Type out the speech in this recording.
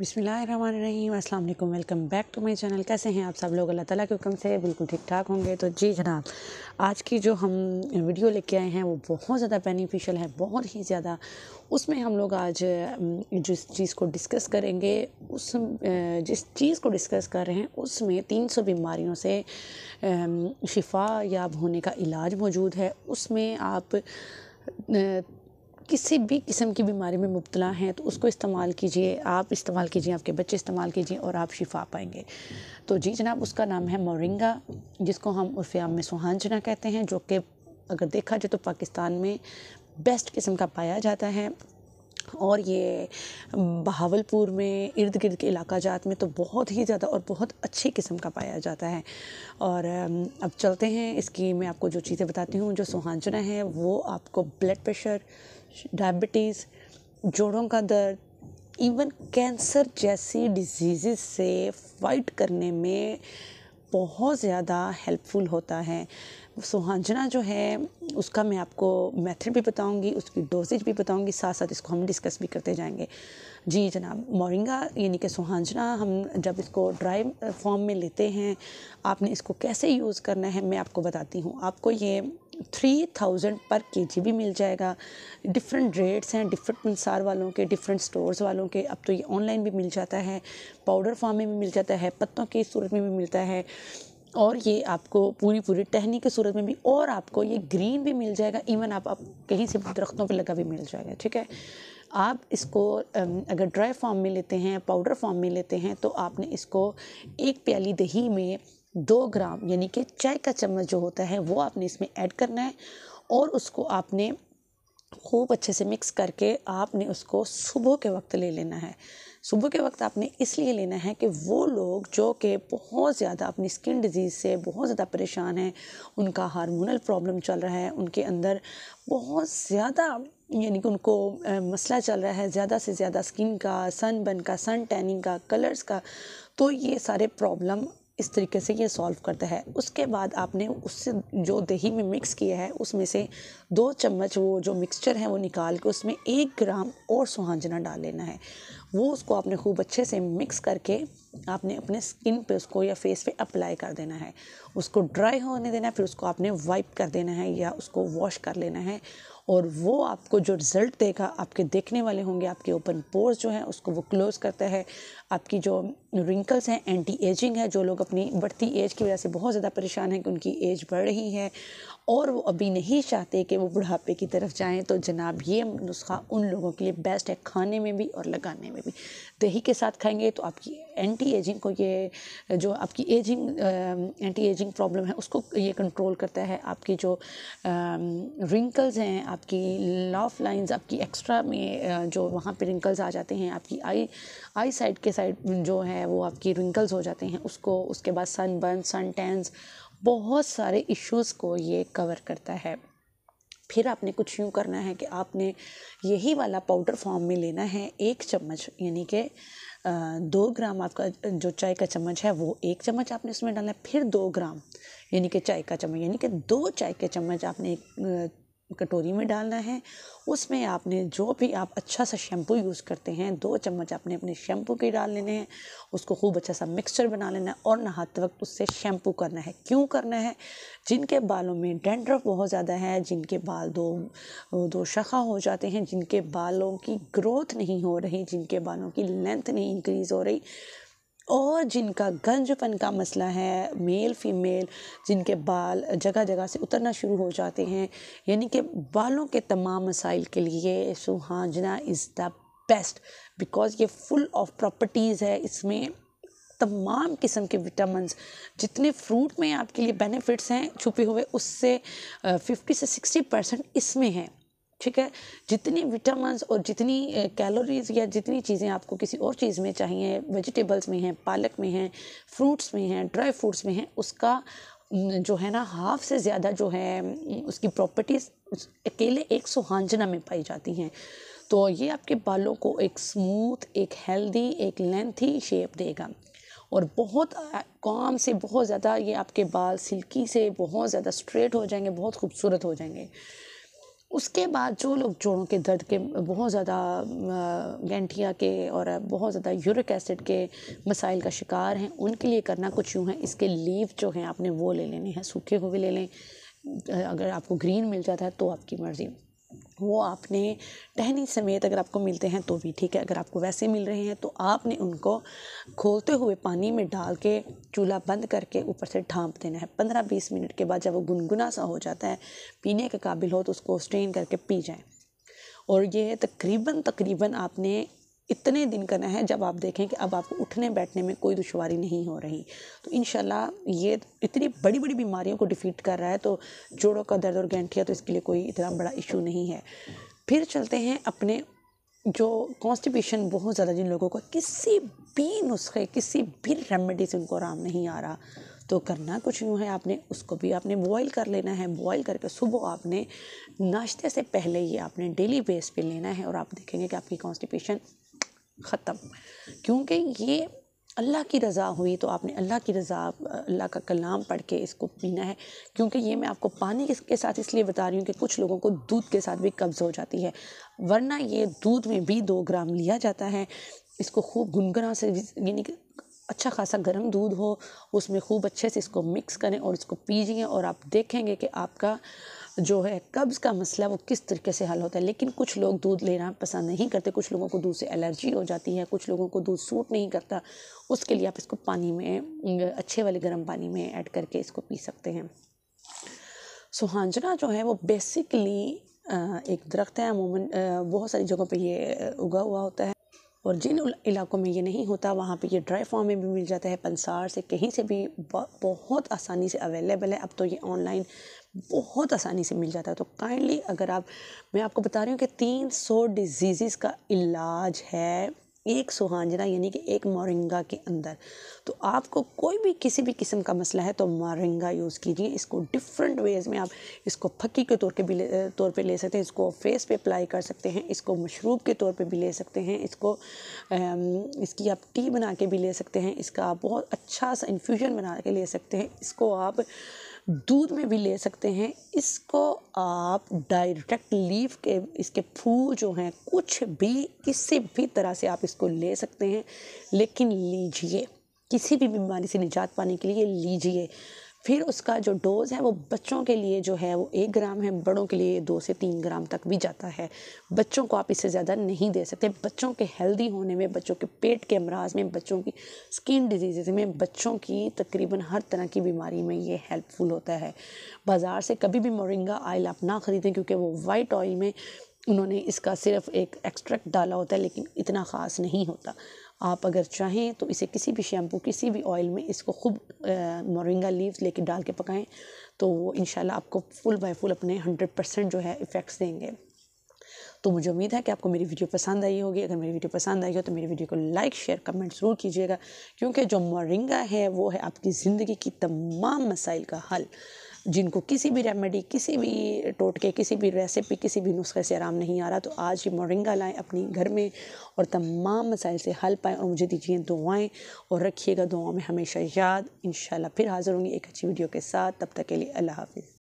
बिसमीम अस्सलाम वालेकुम welcome back to my channel कैसे हैं आप सब लोग अल्लाह ताला के हुक्म से बिल्कुल ठीक ठाक होंगे तो जी जनाब आज की जो हम वीडियो लेके आए हैं वो बहुत ज़्यादा बेनिफिशियल है बहुत ही ज़्यादा उसमें हम लोग आज जिस चीज़ को डिस्कस करेंगे उस जिस चीज़ को डिस्कस कर रहे हैं उसमें तीन सौ बीमारियों से शिफा याब होने का इलाज मौजूद है उसमें आप किसी भी किस्म की बीमारी में मुबतला हैं तो उसको इस्तेमाल कीजिए आप इस्तेमाल कीजिए आपके बच्चे इस्तेमाल कीजिए और आप शिफा पाएंगे तो जी जनाब उसका नाम है मोरिंगा जिसको हम उर्फ़ाम में सुहांजना कहते हैं जो कि अगर देखा जाए तो पाकिस्तान में बेस्ट किस्म का पाया जाता है और ये बहावलपुर में इर्द गिर्द के इलाका जात में तो बहुत ही ज़्यादा और बहुत अच्छी किस्म का पाया जाता है और अब चलते हैं इसकी मैं आपको जो चीज़ें बताती हूँ जो सुहांजना है वो आपको ब्लड प्रेशर डायबिटीज़ जोड़ों का दर्द इवन कैंसर जैसी डिजीज़ से फाइट करने में बहुत ज़्यादा हेल्पफुल होता है सुहांजना जो है उसका मैं आपको मेथड भी बताऊंगी उसकी डोजेज भी बताऊंगी साथ साथ इसको हम डिस्कस भी करते जाएंगे जी जनाब मोरिंगा यानी कि सुहांजना हम जब इसको ड्राई फॉर्म में लेते हैं आपने इसको कैसे यूज़ करना है मैं आपको बताती हूँ आपको ये थ्री थाउजेंड पर के जी भी मिल जाएगा डिफरेंट रेट्स हैं डिफरेंट पंसार वालों के डिफरेंट स्टोर्स वालों के अब तो ये ऑनलाइन भी मिल जाता है पाउडर फॉर्म में भी मिल जाता है पत्तों की सूरत में भी मिलता है और ये आपको पूरी पूरी टहनी की सूरत में भी और आपको ये ग्रीन भी मिल जाएगा इवन आप, आप कहीं से दरख्तों पे लगा भी मिल जाएगा ठीक है आप इसको अगर ड्राई फॉर्म में लेते हैं पाउडर फॉर्म में लेते हैं तो आपने इसको एक प्याली दही में दो ग्राम यानी कि चाय का चम्मच जो होता है वो आपने इसमें ऐड करना है और उसको आपने खूब अच्छे से मिक्स करके आपने उसको सुबह के वक्त ले लेना है सुबह के वक्त आपने इसलिए लेना है कि वो लोग जो कि बहुत ज़्यादा अपनी स्किन डिजीज़ से बहुत ज़्यादा परेशान हैं उनका हार्मोनल प्रॉब्लम चल रहा है उनके अंदर बहुत ज़्यादा यानी कि उनको मसला चल रहा है ज़्यादा से ज़्यादा स्किन का सन बन का सन टैनिंग का कलर्स का तो ये सारे प्रॉब्लम इस तरीके से ये सॉल्व करता है उसके बाद आपने उससे जो दही में मिक्स किया है उसमें से दो चम्मच वो जो मिक्सचर है वो निकाल के उसमें एक ग्राम और सुहांजना डाल लेना है वो उसको आपने खूब अच्छे से मिक्स करके आपने अपने स्किन पे उसको या फेस पे अप्लाई कर देना है उसको ड्राई होने देना है फिर उसको आपने वाइप कर देना है या उसको वॉश कर लेना है और वो आपको जो रिज़ल्ट देगा आपके देखने वाले होंगे आपके ओपन पोर्स जो हैं उसको वो क्लोज़ करता है आपकी जो रिंकल्स हैं एंटी एजिंग है जो लोग अपनी बढ़ती एज की वजह से बहुत ज़्यादा परेशान हैं कि उनकी एज बढ़ रही है और वो अभी नहीं चाहते कि वो बुढ़ापे की तरफ जाएं तो जनाब ये नुस्खा उन लोगों के लिए बेस्ट है खाने में भी और लगाने में भी दही के साथ खाएंगे तो आपकी एंटी एजिंग को ये जो आपकी एजिंग एंटी एजिंग प्रॉब्लम है उसको ये कंट्रोल करता है आपकी जो रिंकल्स हैं आपकी लॉफ लाइन्स आपकी एक्स्ट्रा में जो वहाँ पर रिंकल्स आ जाते हैं आपकी आई आई साइड के साइड जो है है वो आपकी रिंकल्स हो जाते हैं उसको उसके बाद सन बर्न सन टेंस बहुत सारे इश्यूज़ को ये कवर करता है फिर आपने कुछ यूँ करना है कि आपने यही वाला पाउडर फॉर्म में लेना है एक चम्मच यानी कि दो ग्राम आपका जो चाय का चम्मच है वो एक चम्मच आपने उसमें डालना है फिर दो ग्राम यानी कि चाय का चम्मच यानी कि दो चाय के चम्मच आपने कटोरी में डालना है उसमें आपने जो भी आप अच्छा सा शैम्पू यूज़ करते हैं दो चम्मच आपने अपने शैम्पू के डाल लेने हैं उसको खूब अच्छा सा मिक्सचर बना लेना है और नहाते वक्त उससे शैम्पू करना है क्यों करना है जिनके बालों में डेंड्रफ बहुत ज़्यादा है जिनके बाल दो दो शखा हो जाते हैं जिनके बालों की ग्रोथ नहीं हो रही जिनके बालों की लेंथ नहीं इंक्रीज़ हो रही और जिनका गंजपन का मसला है मेल फीमेल जिनके बाल जगह जगह से उतरना शुरू हो जाते हैं यानी कि बालों के तमाम मसाइल के लिए सुहाजना इज़ द बेस्ट बिकॉज़ ये फुल ऑफ प्रॉपर्टीज़ है इसमें तमाम किस्म के विटामिन जितने फ्रूट में आपके लिए बेनिफिट्स हैं छुपे हुए उससे फिफ्टी से सिक्सटी परसेंट इसमें हैं ठीक है जितनी विटामिन और जितनी कैलोरीज या जितनी चीज़ें आपको किसी और चीज़ में चाहिए वेजिटेबल्स में हैं पालक में हैं फ्रूट्स में हैं ड्राई फ्रूट्स में हैं उसका जो है ना हाफ से ज़्यादा जो है उसकी प्रॉपर्टीज़ अकेले एक सुहांजना में पाई जाती हैं तो ये आपके बालों को एक स्मूथ एक हेल्दी एक लेंथी शेप देगा और बहुत काम से बहुत ज़्यादा ये आपके बाल सिल्की से बहुत ज़्यादा स्ट्रेट हो जाएंगे बहुत खूबसूरत हो जाएंगे उसके बाद जो लोग जोड़ों के दर्द के बहुत ज़्यादा गेंटिया के और बहुत ज़्यादा यूरिक एसिड के मसाइल का शिकार हैं उनके लिए करना कुछ यूँ है इसके लीव जो हैं आपने वो ले लेने हैं सूखे हुए ले लें अगर आपको ग्रीन मिल जाता है तो आपकी मर्ज़ी वो आपने टहनी समेत अगर आपको मिलते हैं तो भी ठीक है अगर आपको वैसे मिल रहे हैं तो आपने उनको खोलते हुए पानी में डाल के चूल्हा बंद करके ऊपर से ढांप देना है पंद्रह बीस मिनट के बाद जब वो गुनगुना सा हो जाता है पीने के काबिल हो तो उसको स्ट्रेन करके पी जाए और ये तकरीबन तकरीबन आपने इतने दिन करना है जब आप देखें कि अब आपको उठने बैठने में कोई दुशारी नहीं हो रही तो इन ये इतनी बड़ी बड़ी बीमारियों को डिफीट कर रहा है तो जोड़ों का दर्द और गेंठिया तो इसके लिए कोई इतना बड़ा इशू नहीं है फिर चलते हैं अपने जो कॉन्स्टिपेशन बहुत ज़्यादा जिन लोगों को किसी भी नुस्खे किसी भी रेमेडी से उनको आराम नहीं आ रहा तो करना कुछ यूँ है आपने उसको भी आपने बॉईल कर लेना है बॉईल करके सुबह आपने नाश्ते से पहले ही आपने डेली बेस पे लेना है और आप देखेंगे कि आपकी कॉन्स्टिपेशन ख़त्म क्योंकि ये अल्लाह की रज़ा हुई तो आपने अल्लाह की रज़ा अल्लाह का कलाम पढ़ के इसको पीना है क्योंकि ये मैं आपको पानी के साथ इसलिए बता रही हूँ कि कुछ लोगों को दूध के साथ भी कब्ज़ हो जाती है वरना ये दूध में भी दो ग्राम लिया जाता है इसको खूब गुनगुना से यानी कि अच्छा खासा गर्म दूध हो उसमें खूब अच्छे से इसको मिक्स करें और इसको पीजिए और आप देखेंगे कि आपका जो है कब्ज़ का मसला वो किस तरीके से हल होता है लेकिन कुछ लोग दूध लेना पसंद नहीं करते कुछ लोगों को दूध से एलर्जी हो जाती है कुछ लोगों को दूध सूट नहीं करता उसके लिए आप इसको पानी में अच्छे वाले गर्म पानी में ऐड करके इसको पी सकते हैं सुहांजना जो है वो बेसिकली एक दरख्त है अमूमन बहुत सारी जगहों पर ये उगा हुआ होता है और जिन इलाकों में ये नहीं होता वहाँ पे ये ड्राई फॉर्म में भी मिल जाता है पंसार से कहीं से भी बहुत आसानी से अवेलेबल है अब तो ये ऑनलाइन बहुत आसानी से मिल जाता है तो काइंडली अगर आप मैं आपको बता रही हूँ कि 300 डिजीज़ का इलाज है एक सुहांजना यानी कि एक मोरिंगा के अंदर तो आपको कोई भी किसी भी किस्म का मसला है तो मोरिंगा यूज़ कीजिए इसको डिफरेंट वेज़ में आप इसको फक्की के तौर के भी तौर पे ले सकते हैं इसको फेस पे अप्लाई कर सकते हैं इसको मशरूब के तौर पे भी ले सकते हैं इसको इसकी आप टी बना के भी ले सकते हैं इसका आप बहुत अच्छा सा इन्फ्यूजन बना के ले सकते हैं इसको आप दूध में भी ले सकते हैं इसको आप डायरेक्ट लीफ के इसके फूल जो हैं कुछ भी किसी भी तरह से आप इसको ले सकते हैं लेकिन लीजिए किसी भी बीमारी से निजात पाने के लिए लीजिए फिर उसका जो डोज़ है वो बच्चों के लिए जो है वो एक ग्राम है बड़ों के लिए दो से तीन ग्राम तक भी जाता है बच्चों को आप इससे ज़्यादा नहीं दे सकते बच्चों के हेल्दी होने में बच्चों के पेट के अमराज में बच्चों की स्किन डिजीज़ में बच्चों की तकरीबन हर तरह की बीमारी में ये हेल्पफुल होता है बाज़ार से कभी भी मोरिंगा ऑयल आप ना ख़रीदें क्योंकि वो वाइट ऑयल में उन्होंने इसका सिर्फ एक एक्सट्रैक्ट डाला होता है लेकिन इतना ख़ास नहीं होता आप अगर चाहें तो इसे किसी भी शैम्पू किसी भी ऑयल में इसको खूब मोरिंगा लीव लेके डाल के पकाएं तो वो इन आपको फुल बाय फुल अपने हंड्रेड परसेंट जो है इफ़ेक्ट्स देंगे तो मुझे उम्मीद है कि आपको मेरी वीडियो पसंद आई होगी अगर मेरी वीडियो पसंद आई हो तो मेरी वीडियो को लाइक शेयर कमेंट ज़रूर कीजिएगा क्योंकि जो मोरिंगा है वो है आपकी ज़िंदगी की तमाम मसाइल का हल जिनको किसी भी रेमेडी किसी भी टोटके किसी भी रेसिपी किसी भी नुस्खे से आराम नहीं आ रहा तो आज ही मोरिंगा लाएँ अपने घर में और तमाम मसाइल से हल पाएँ और मुझे दीजिए दुआएँ और रखिएगा दुआओं में हमेशा याद इन फिर हाज़िर होंगी एक अच्छी वीडियो के साथ तब तक के लिए अल्लाह हाफिज़